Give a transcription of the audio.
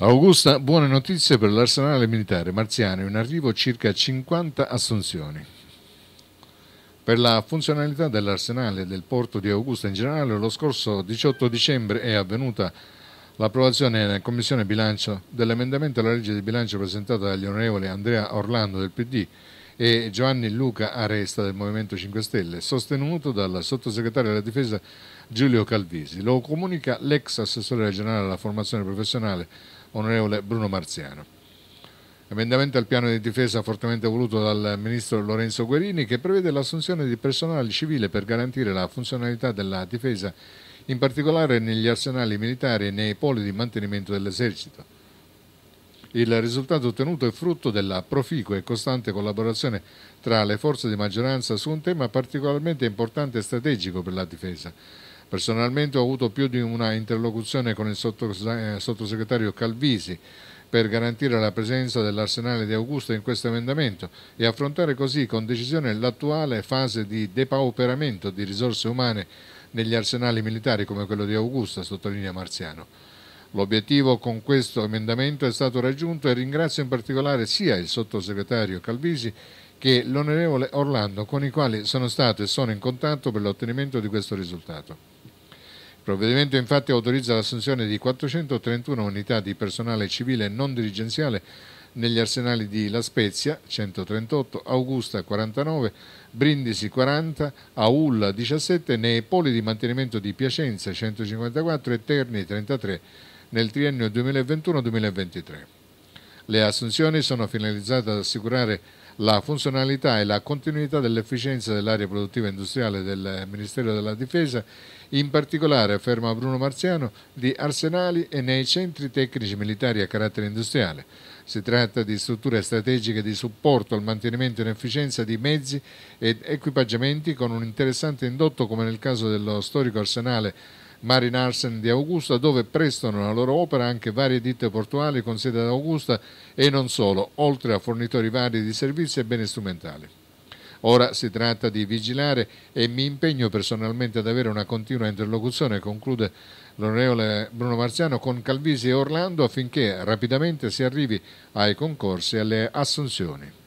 Augusta, buone notizie per l'arsenale militare marziano, in arrivo circa 50 assunzioni. Per la funzionalità dell'arsenale del porto di Augusta in generale, lo scorso 18 dicembre è avvenuta l'approvazione in Commissione Bilancio dell'emendamento alla legge di bilancio presentata dagli onorevoli Andrea Orlando del PD e Giovanni Luca Aresta del Movimento 5 Stelle, sostenuto dal sottosegretario della Difesa Giulio Calvisi. Lo comunica l'ex assessore regionale alla formazione professionale onorevole Bruno Marziano. Emendamento al piano di difesa fortemente voluto dal ministro Lorenzo Guerini che prevede l'assunzione di personale civile per garantire la funzionalità della difesa, in particolare negli arsenali militari e nei poli di mantenimento dell'esercito. Il risultato ottenuto è frutto della proficua e costante collaborazione tra le forze di maggioranza su un tema particolarmente importante e strategico per la difesa, Personalmente ho avuto più di una interlocuzione con il eh, sottosegretario Calvisi per garantire la presenza dell'arsenale di Augusta in questo emendamento e affrontare così con decisione l'attuale fase di depauperamento di risorse umane negli arsenali militari come quello di Augusta, sottolinea Marziano. L'obiettivo con questo emendamento è stato raggiunto e ringrazio in particolare sia il sottosegretario Calvisi che l'onorevole Orlando con i quali sono stato e sono in contatto per l'ottenimento di questo risultato provvedimento infatti autorizza l'assunzione di 431 unità di personale civile non dirigenziale negli arsenali di La Spezia 138, Augusta 49, Brindisi 40, Aulla 17, nei poli di mantenimento di Piacenza 154 e Terni 33 nel triennio 2021-2023. Le assunzioni sono finalizzate ad assicurare la funzionalità e la continuità dell'efficienza dell'area produttiva industriale del Ministero della Difesa, in particolare, afferma Bruno Marziano, di arsenali e nei centri tecnici militari a carattere industriale. Si tratta di strutture strategiche di supporto al mantenimento in efficienza di mezzi ed equipaggiamenti con un interessante indotto come nel caso dello storico arsenale Marinarsen di Augusta, dove prestano la loro opera anche varie ditte portuali con sede ad Augusta e non solo, oltre a fornitori vari di servizi e beni strumentali. Ora si tratta di vigilare e mi impegno personalmente ad avere una continua interlocuzione, conclude l'onorevole Bruno Marziano, con Calvisi e Orlando affinché rapidamente si arrivi ai concorsi e alle assunzioni.